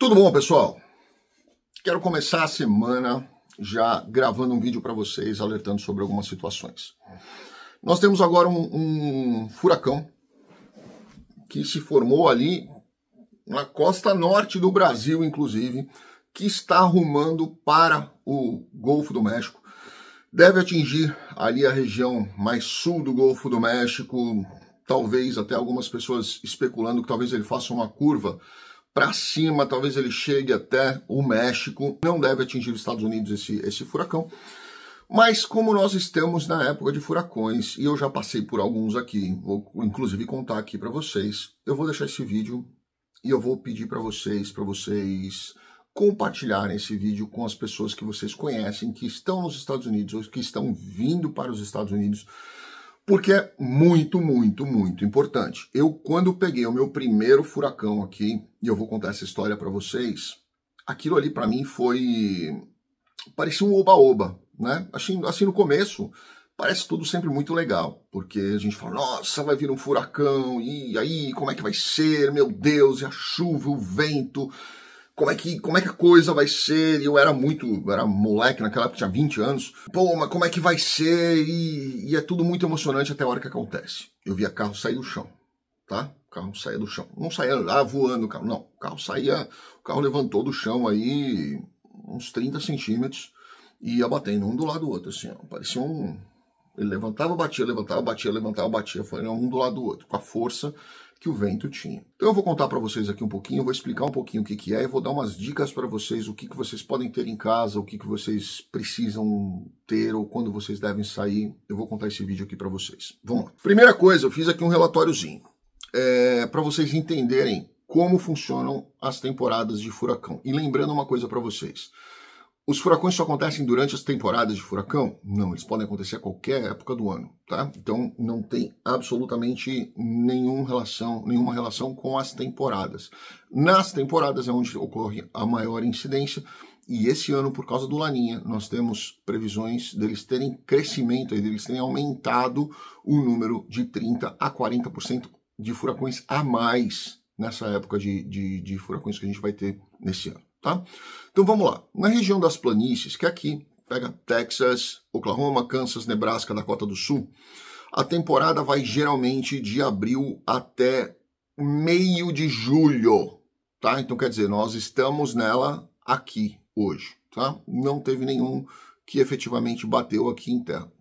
Tudo bom, pessoal? Quero começar a semana já gravando um vídeo para vocês, alertando sobre algumas situações. Nós temos agora um, um, furacão que se formou ali na costa norte do Brasil, inclusive, que está arrumando para o Golfo do México. Deve atingir ali a região mais sul do Golfo do México, talvez até algumas pessoas especulando que talvez ele faça uma curva para cima, talvez ele chegue até o México. Não deve atingir os Estados Unidos esse, esse furacão. Mas como nós estamos na época de furacões, e eu já passei por alguns aqui, vou inclusive contar aqui para vocês, eu vou deixar esse vídeo e eu vou pedir para vocês, para vocês compartilharem esse vídeo com as pessoas que vocês conhecem, que estão nos Estados Unidos ou que estão vindo para os Estados Unidos porque é muito, muito, muito importante. Eu, quando peguei o meu primeiro furacão aqui, e eu vou contar essa história para vocês, aquilo ali para mim foi. parecia um oba-oba, né? Assim, assim no começo. Parece tudo sempre muito legal, porque a gente fala, nossa, vai vir um furacão, e aí, como é que vai ser? Meu Deus, e a chuva, o vento, como é que, como é que a coisa vai ser? E eu era muito, era moleque naquela época, tinha 20 anos. Pô, mas como é que vai ser? E, e é tudo muito emocionante até a hora que acontece. Eu via carro sair do chão, tá? O carro saía do chão. Não saía lá ah, voando o carro, não. O carro saía, o carro levantou do chão aí uns 30 centímetros e ia batendo um do lado do outro, assim, ó. Parecia um. Ele levantava, batia, levantava, batia, levantava, batia. Foi né, um do lado do outro, com a força que o vento tinha. Então eu vou contar para vocês aqui um pouquinho, vou explicar um pouquinho o que, que é e vou dar umas dicas para vocês, o que, que vocês podem ter em casa, o que, que vocês precisam ter ou quando vocês devem sair. Eu vou contar esse vídeo aqui para vocês. Vamos lá. Primeira coisa, eu fiz aqui um relatóriozinho é, para vocês entenderem como funcionam as temporadas de furacão. E lembrando uma coisa para vocês. Os furacões só acontecem durante as temporadas de furacão? Não, eles podem acontecer a qualquer época do ano, tá? Então não tem absolutamente nenhum relação, nenhuma relação com as temporadas. Nas temporadas é onde ocorre a maior incidência e esse ano por causa do Laninha nós temos previsões deles terem crescimento, deles terem aumentado o número de 30 a 40% de furacões a mais nessa época de, de, de furacões que a gente vai ter nesse ano. Tá? Então vamos lá. Na região das planícies, que é aqui, pega Texas, Oklahoma, Kansas, Nebraska, Dakota do Sul, a temporada vai geralmente de abril até meio de julho. Tá? Então quer dizer, nós estamos nela aqui hoje. Tá? Não teve nenhum que efetivamente bateu aqui em terra.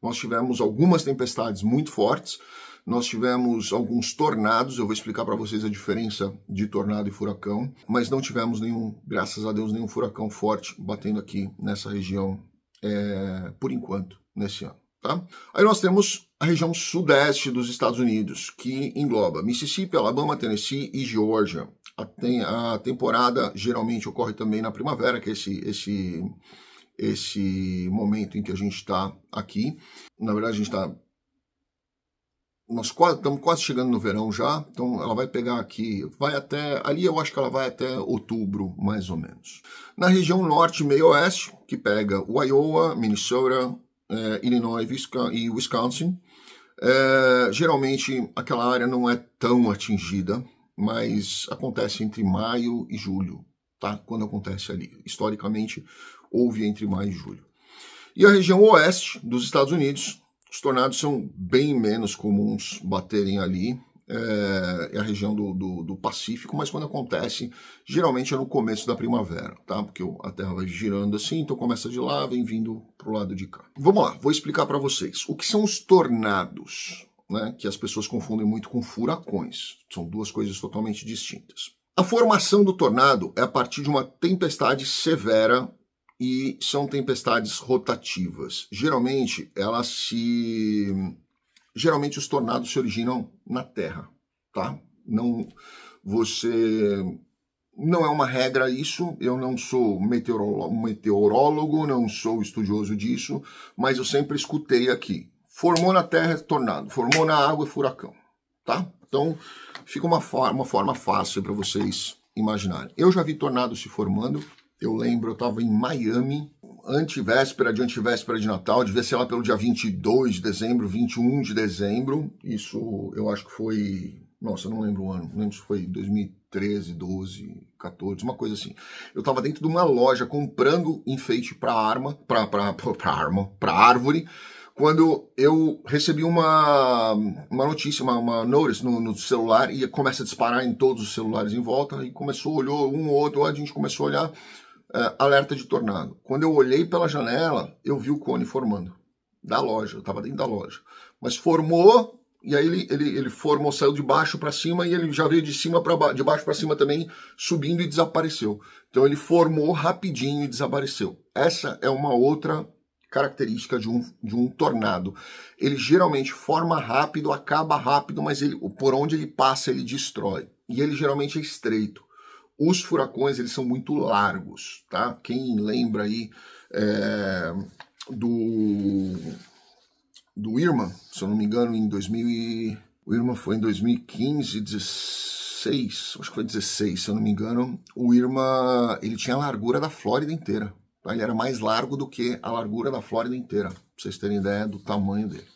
Nós tivemos algumas tempestades muito fortes, nós tivemos alguns tornados, eu vou explicar para vocês a diferença de tornado e furacão, mas não tivemos nenhum, graças a Deus, nenhum furacão forte batendo aqui nessa região é, por enquanto, nesse ano. Tá? Aí nós temos a região sudeste dos Estados Unidos, que engloba Mississippi, Alabama, Tennessee e Geórgia. A, tem, a temporada geralmente ocorre também na primavera, que é esse, esse, esse momento em que a gente está aqui. Na verdade, a gente está nós quase, estamos quase chegando no verão já, então ela vai pegar aqui, vai até, ali eu acho que ela vai até outubro, mais ou menos. Na região norte meio oeste, que pega o Iowa, Minnesota, eh, Illinois e Wisconsin, eh, geralmente aquela área não é tão atingida, mas acontece entre maio e julho, tá? Quando acontece ali, historicamente houve entre maio e julho. E a região oeste dos Estados Unidos, os tornados são bem menos comuns baterem ali. É, é a região do, do, do, Pacífico, mas quando acontece, geralmente é no começo da primavera, tá? Porque a Terra vai girando assim, então começa de lá, vem vindo pro lado de cá. Vamos lá, vou explicar para vocês o que são os tornados, né? Que as pessoas confundem muito com furacões. São duas coisas totalmente distintas. A formação do tornado é a partir de uma tempestade severa e são tempestades rotativas. Geralmente, elas se geralmente os tornados se originam na Terra, tá? Não você não é uma regra isso, eu não sou meteorólogo, não sou estudioso disso, mas eu sempre escutei aqui. Formou na terra é tornado, formou na água é furacão, tá? Então fica uma forma, uma forma fácil para vocês imaginarem. Eu já vi tornado se formando, eu lembro, eu estava em Miami, antivéspera de antivéspera de Natal, devia ser lá pelo dia 22 de dezembro, 21 de dezembro. Isso eu acho que foi. Nossa, eu não lembro o ano, não lembro se foi 2013, 12, 14, uma coisa assim. Eu estava dentro de uma loja comprando enfeite para arma, para arma, para árvore, quando eu recebi uma, uma notícia, uma, uma notice no, no, celular e começa a disparar em todos os celulares em volta e começou, olhou um ou outro, a gente começou a olhar uh, alerta de tornado. Quando eu olhei pela janela, eu vi o cone formando da loja, eu estava dentro da loja. Mas formou, e aí ele, ele, ele formou, saiu de baixo para cima e ele já veio de cima para baixo, de baixo para cima também, subindo e desapareceu. Então ele formou rapidinho e desapareceu. Essa é uma outra característica de um, de um tornado. Ele geralmente forma rápido, acaba rápido, mas ele, por onde ele passa, ele destrói. E ele geralmente é estreito. Os furacões eles são muito largos, tá? Quem lembra aí é, do do Irma, se eu não me engano, em 2000 e, o Irma foi em 2015, 16, acho que foi 16, se eu não me engano, o Irma ele tinha a largura da Flórida inteira. Tá? Ele era mais largo do que a largura da Flórida inteira, pra vocês terem ideia do tamanho dele.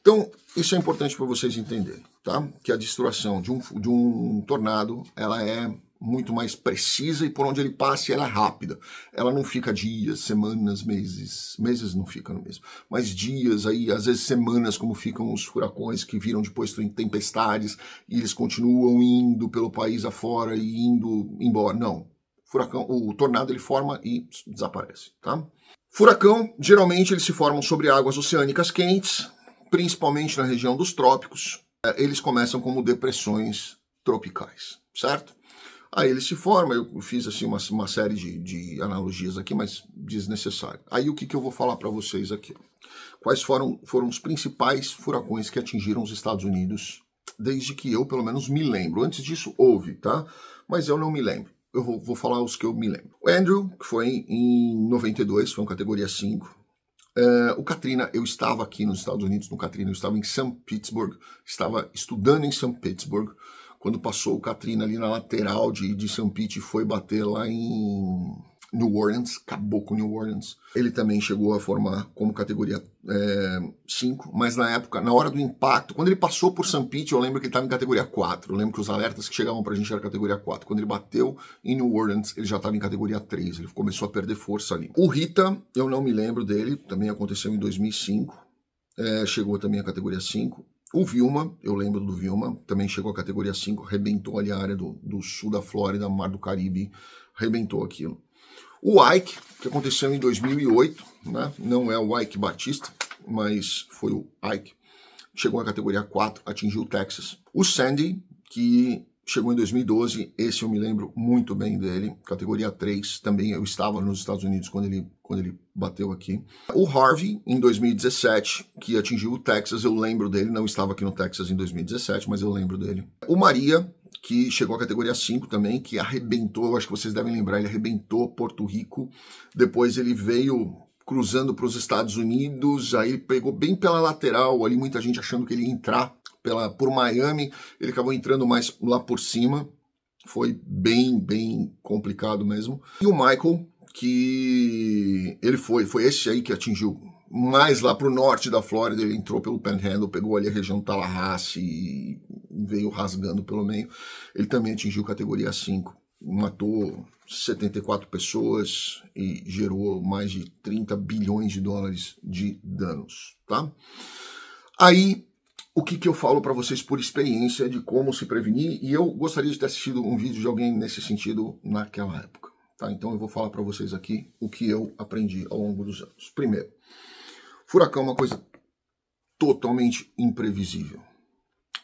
Então, isso é importante para vocês entenderem, tá? Que a destruição de um, de um tornado, ela é muito mais precisa e por onde ele passe ela é rápida. Ela não fica dias, semanas, meses. Meses não ficam mesmo. Mas dias aí, às vezes semanas, como ficam os furacões que viram depois tempestades e eles continuam indo pelo país afora e indo embora. Não. Furacão, o tornado ele forma e desaparece, tá? Furacão, geralmente eles se formam sobre águas oceânicas quentes, principalmente na região dos trópicos. É, eles começam como depressões tropicais, certo? Aí ele se forma, eu fiz assim uma, uma série de, de, analogias aqui, mas desnecessário. Aí o que, que eu vou falar para vocês aqui? Quais foram, foram os principais furacões que atingiram os Estados Unidos desde que eu, pelo menos, me lembro. Antes disso, houve, tá? Mas eu não me lembro. Eu vou, vou falar os que eu me lembro. O Andrew, que foi em 92, foi uma categoria 5, Uh, eh, o Katrina, eu estava aqui nos Estados Unidos, no Katrina, eu estava em São Pittsburgh, estava estudando em São Pittsburgh quando passou o Katrina ali na lateral de, de St. Pete e foi bater lá em New Orleans, acabou com New Orleans. Ele também chegou a formar como categoria 5, é, mas na época, na hora do impacto, quando ele passou por St. Pete, eu lembro que ele estava em categoria 4. Eu lembro que os alertas que chegavam para a gente era categoria 4. Quando ele bateu em New Orleans, ele já estava em categoria 3. Ele começou a perder força ali. O Rita, eu não me lembro dele, também aconteceu em 2005. É, chegou também à categoria 5. O Vilma, eu lembro do Vilma, também chegou à categoria 5, arrebentou ali a área do, do sul da Flórida, Mar do Caribe, arrebentou aquilo. O Ike, que aconteceu em 2008, né? não é o Ike Batista, mas foi o Ike, chegou à categoria 4, atingiu o Texas. O Sandy, que chegou em 2012, esse eu me lembro muito bem dele, categoria 3, também eu estava nos Estados Unidos quando ele quando ele bateu aqui. O Harvey, em 2017, que atingiu o Texas, eu lembro dele, não estava aqui no Texas em 2017, mas eu lembro dele. O Maria, que chegou à categoria 5 também, que arrebentou, eu acho que vocês devem lembrar, ele arrebentou Porto Rico. Depois ele veio cruzando para os Estados Unidos, aí pegou bem pela lateral, ali muita gente achando que ele ia entrar pela, por Miami, ele acabou entrando mais lá por cima. Foi bem, bem complicado mesmo. E o Michael, que ele foi, foi esse aí que atingiu mais lá para o norte da Flórida, ele entrou pelo Panhandle, pegou ali a região de Tallahassee e veio rasgando pelo meio. Ele também atingiu categoria 5, matou 74 pessoas e gerou mais de 30 bilhões de dólares de danos, tá? Aí o que, que, eu falo para vocês por experiência de como se prevenir, e eu gostaria de ter assistido um vídeo de alguém nesse sentido naquela época. Tá? Então eu vou falar para vocês aqui o que eu aprendi ao longo dos anos. Primeiro, furacão é uma coisa totalmente imprevisível.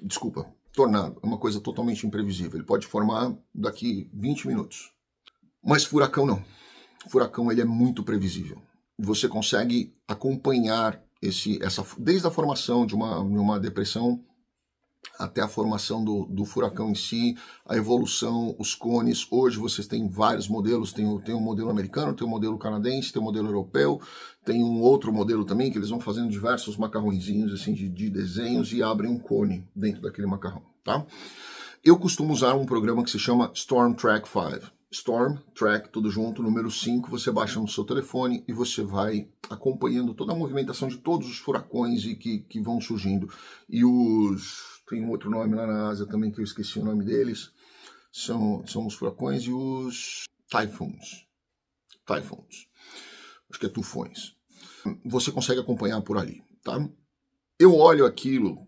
Desculpa, tornado é uma coisa totalmente imprevisível. Ele pode formar daqui 20 minutos. Mas furacão não. Furacão ele é muito previsível. Você consegue acompanhar esse, essa, desde a formação de uma, de uma depressão até a formação do, do furacão em si, a evolução, os cones. Hoje vocês têm vários modelos, tem o, tem modelo americano, tem o modelo canadense, tem o modelo europeu, tem um outro modelo também que eles vão fazendo diversos macarrõezinhos assim de, de desenhos e abrem um cone dentro daquele macarrão, tá? Eu costumo usar um programa que se chama Storm Track 5. Storm Track, tudo junto, número 5, você baixa no seu telefone e você vai acompanhando toda a movimentação de todos os furacões e que, que vão surgindo. E os tem um outro nome lá na Ásia também que eu esqueci o nome deles, são, são os furacões e os typhoons. Typhoons. Acho que é tufões. Você consegue acompanhar por ali, tá? Eu olho aquilo,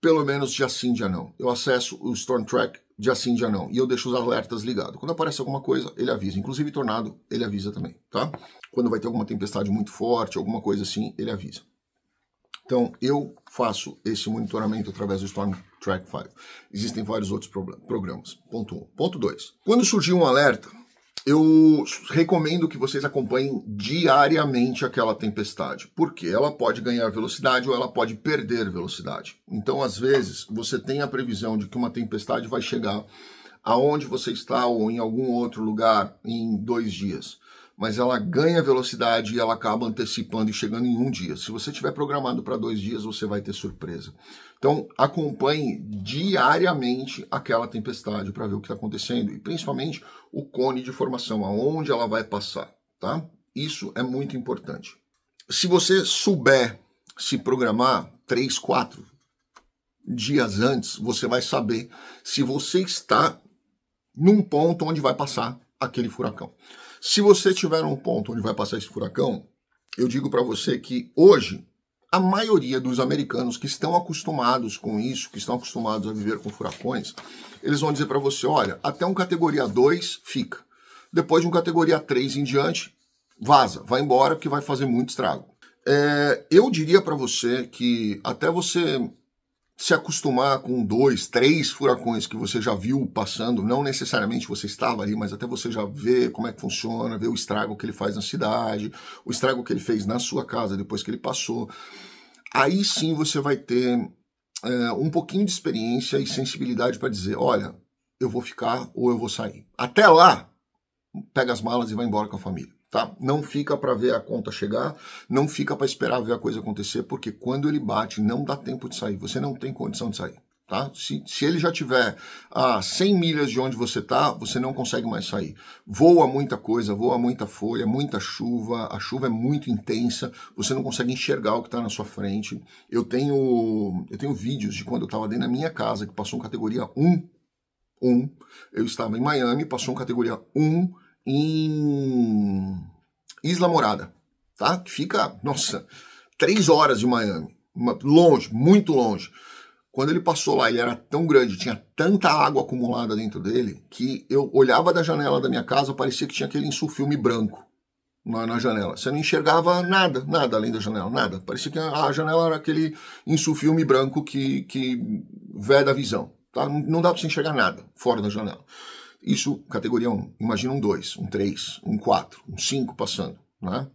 pelo menos de assim de anão. Eu acesso o Storm Track de assim de anão e eu deixo os alertas ligados. Quando aparece alguma coisa, ele avisa. Inclusive tornado, ele avisa também, tá? Quando vai ter alguma tempestade muito forte, alguma coisa assim, ele avisa. Então, eu faço esse monitoramento através do Storm Track 5. Existem vários outros programas. Ponto 1. Um. Ponto 2. Quando surgir um alerta, eu recomendo que vocês acompanhem diariamente aquela tempestade, porque ela pode ganhar velocidade ou ela pode perder velocidade. Então, às vezes, você tem a previsão de que uma tempestade vai chegar aonde você está ou em algum outro lugar em dois dias mas ela ganha velocidade e ela acaba antecipando e chegando em um dia. Se você tiver programado para dois dias, você vai ter surpresa. Então, acompanhe diariamente aquela tempestade para ver o que está acontecendo e principalmente o cone de formação, aonde ela vai passar, tá? Isso é muito importante. Se você souber se programar três, quatro dias antes, você vai saber se você está num ponto onde vai passar aquele furacão. Se você tiver um ponto onde vai passar esse furacão, eu digo para você que hoje a maioria dos americanos que estão acostumados com isso, que estão acostumados a viver com furacões, eles vão dizer para você, olha, até um categoria 2 fica. Depois de um categoria 3 em diante, vaza, vai embora porque vai fazer muito estrago. É, eu diria para você que até você se acostumar com dois, três furacões que você já viu passando, não necessariamente você estava ali, mas até você já vê como é que funciona, vê o estrago que ele faz na cidade, o estrago que ele fez na sua casa depois que ele passou. Aí sim você vai ter é, um pouquinho de experiência e sensibilidade para dizer: olha, eu vou ficar ou eu vou sair. Até lá, pega as malas e vai embora com a família. Tá? Não fica para ver a conta chegar, não fica para esperar ver a coisa acontecer, porque quando ele bate, não dá tempo de sair. Você não tem condição de sair. Tá? Se, se, ele já tiver a ah, 100 milhas de onde você está, você não consegue mais sair. Voa muita coisa, voa muita folha, muita chuva, a chuva é muito intensa, você não consegue enxergar o que está na sua frente. Eu tenho, eu tenho vídeos de quando eu estava dentro da minha casa, que passou um categoria 1, 1. Eu estava em Miami, passou um categoria 1, em Isla Morada, tá? Que fica, nossa, três horas de Miami, longe, muito longe. Quando ele passou lá, ele era tão grande, tinha tanta água acumulada dentro dele, que eu olhava da janela da minha casa, parecia que tinha aquele insulfilme branco na, na janela. Você não enxergava nada, nada além da janela, nada. Parecia que a janela era aquele insulfilme branco que, que veda a visão. Tá? Não dá para você enxergar nada fora da janela. Isso, categoria 1. Imagina um 2, um 3, um 4, um 5 passando, né?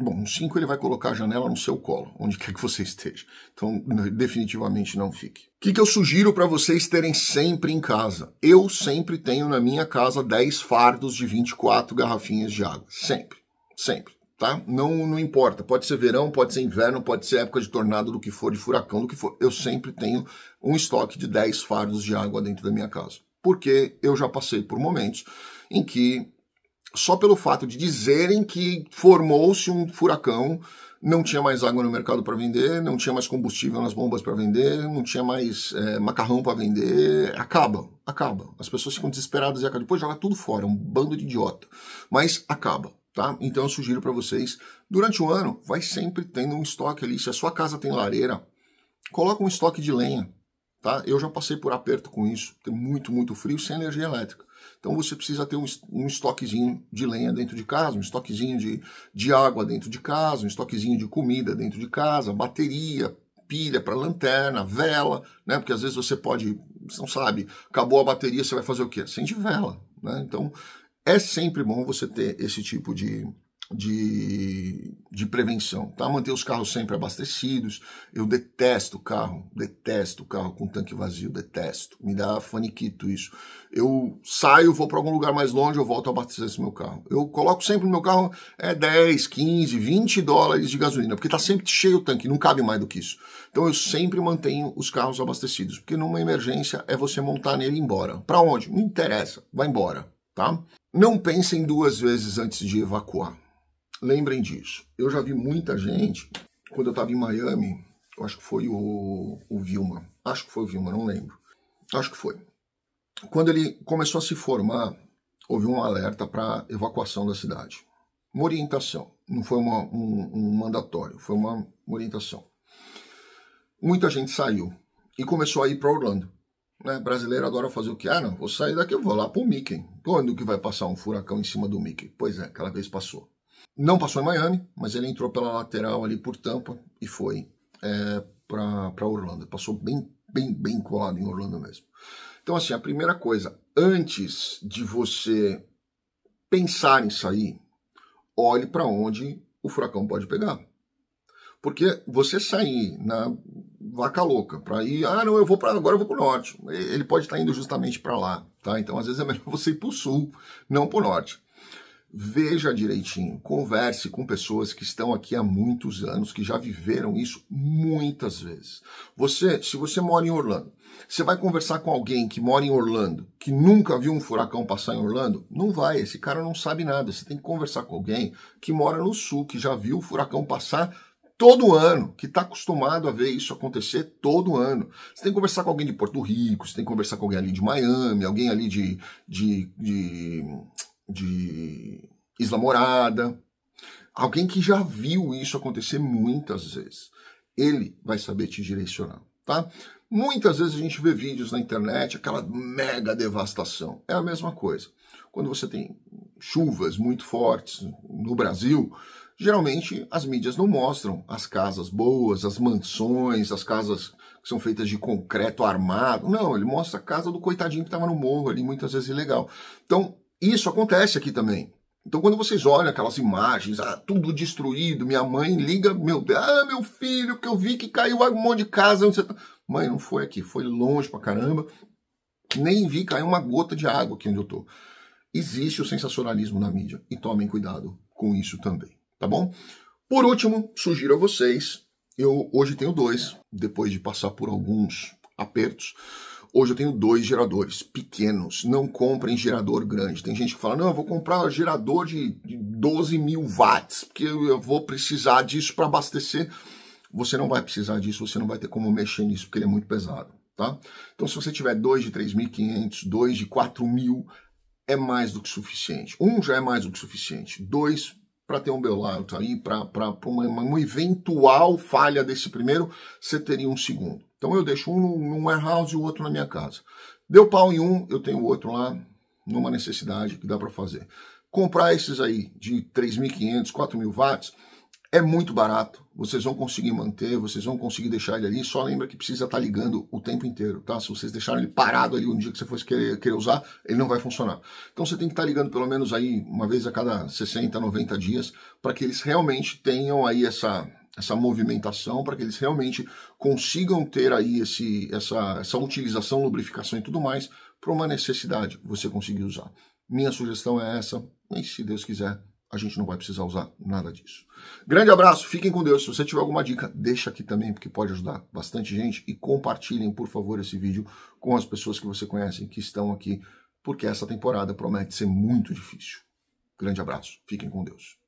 Bom, um 5 ele vai colocar a janela no seu colo, onde quer que você esteja. Então, definitivamente não fique. O que, que eu sugiro para vocês terem sempre em casa? Eu sempre tenho na minha casa 10 fardos de 24 garrafinhas de água. Sempre, sempre. Tá? Não, não importa. Pode ser verão, pode ser inverno, pode ser época de tornado, do que for, de furacão, do que for. Eu sempre tenho um estoque de 10 fardos de água dentro da minha casa porque eu já passei por momentos em que só pelo fato de dizerem que formou-se um furacão, não tinha mais água no mercado para vender, não tinha mais combustível nas bombas para vender, não tinha mais é, macarrão para vender, acaba, acaba. As pessoas ficam desesperadas e acaba. Depois joga tudo fora, um bando de idiota. Mas acaba, tá? Então eu sugiro para vocês, durante o ano, vai sempre tendo um estoque ali. Se a sua casa tem lareira, coloca um estoque de lenha Tá? Eu já passei por aperto com isso, tem é muito, muito frio sem energia elétrica. Então você precisa ter um, um estoquezinho de lenha dentro de casa, um estoquezinho de, de água dentro de casa, um estoquezinho de comida dentro de casa, bateria, pilha para lanterna, vela, né? Porque às vezes você pode, você não sabe, acabou a bateria, você vai fazer o quê? Acende vela, né? Então é sempre bom você ter esse tipo de, de, de prevenção, tá? Manter os carros sempre abastecidos. Eu detesto carro, detesto carro com tanque vazio, detesto. Me dá faniquito isso. Eu saio, vou para algum lugar mais longe, eu volto a abastecer esse meu carro. Eu coloco sempre no meu carro é 10, 15, 20 dólares de gasolina, porque tá sempre cheio o tanque, não cabe mais do que isso. Então eu sempre mantenho os carros abastecidos, porque numa emergência é você montar nele e ir embora. Para onde? Não interessa, vai embora, tá? Não pensem duas vezes antes de evacuar Lembrem disso. Eu já vi muita gente, quando eu estava em Miami, eu acho que foi o, o Vilma, acho que foi o Vilma, não lembro. Acho que foi. Quando ele começou a se formar, houve um alerta para evacuação da cidade. Uma orientação, não foi uma, um, um mandatório, foi uma, uma orientação. Muita gente saiu e começou a ir para Orlando. Né? Brasileiro adora fazer o que? Ah, não, vou sair daqui, eu vou lá para o Mickey. Quando que vai passar um furacão em cima do Mickey? Pois é, aquela vez passou. Não passou em Miami, mas ele entrou pela lateral ali por Tampa e foi é, para Orlando. Passou bem, bem, bem colado em Orlando mesmo. Então, assim, a primeira coisa, antes de você pensar em sair, olhe para onde o furacão pode pegar. Porque você sair na vaca louca para ir, ah, não, eu vou para agora eu vou para o norte. Ele pode estar tá indo justamente para lá, tá? Então, às vezes é melhor você ir para o sul, não para o norte veja direitinho, converse com pessoas que estão aqui há muitos anos, que já viveram isso muitas vezes. Você, se você mora em Orlando, você vai conversar com alguém que mora em Orlando, que nunca viu um furacão passar em Orlando? Não vai, esse cara não sabe nada. Você tem que conversar com alguém que mora no sul, que já viu o furacão passar todo ano, que está acostumado a ver isso acontecer todo ano. Você tem que conversar com alguém de Porto Rico, você tem que conversar com alguém ali de Miami, alguém ali de, de, de de Isla Morada, alguém que já viu isso acontecer muitas vezes. Ele vai saber te direcionar, tá? Muitas vezes a gente vê vídeos na internet, aquela mega devastação. É a mesma coisa. Quando você tem chuvas muito fortes no Brasil, geralmente as mídias não mostram as casas boas, as mansões, as casas que são feitas de concreto armado. Não, ele mostra a casa do coitadinho que estava no morro ali, muitas vezes ilegal. Então, isso acontece aqui também. Então, quando vocês olham aquelas imagens, ah, tudo destruído, minha mãe liga, meu Deus, ah, meu filho, que eu vi que caiu um monte de casa. você tá? Mãe, não foi aqui, foi longe pra caramba. Nem vi cair uma gota de água aqui onde eu tô. Existe o sensacionalismo na mídia e tomem cuidado com isso também, tá bom? Por último, sugiro a vocês, eu hoje tenho dois, depois de passar por alguns apertos Hoje eu tenho dois geradores pequenos. Não comprem gerador grande. Tem gente que fala, não, eu vou comprar um gerador de 12 mil watts, porque eu vou precisar disso para abastecer. Você não vai precisar disso, você não vai ter como mexer nisso, porque ele é muito pesado. Tá? Então, se você tiver dois de 3.500, dois de 4.000, é mais do que suficiente. Um já é mais do que suficiente. Dois, para ter um bailout aí, para uma, uma eventual falha desse primeiro, você teria um segundo. Então eu deixo um num warehouse e o outro na minha casa. Deu pau em um, eu tenho o outro lá, numa necessidade que dá para fazer. Comprar esses aí de 3.500, 4.000 watts é muito barato. Vocês vão conseguir manter, vocês vão conseguir deixar ele ali. Só lembra que precisa estar tá ligando o tempo inteiro, tá? Se vocês deixarem ele parado ali um dia que você for querer, querer usar, ele não vai funcionar. Então você tem que estar tá ligando pelo menos aí uma vez a cada 60, 90 dias para que eles realmente tenham aí essa essa movimentação para que eles realmente consigam ter aí esse, essa, essa utilização, lubrificação e tudo mais para uma necessidade você conseguir usar. Minha sugestão é essa, e se Deus quiser, a gente não vai precisar usar nada disso. Grande abraço, fiquem com Deus. Se você tiver alguma dica, deixa aqui também, porque pode ajudar bastante gente. E compartilhem, por favor, esse vídeo com as pessoas que você conhece que estão aqui, porque essa temporada promete ser muito difícil. Grande abraço, fiquem com Deus.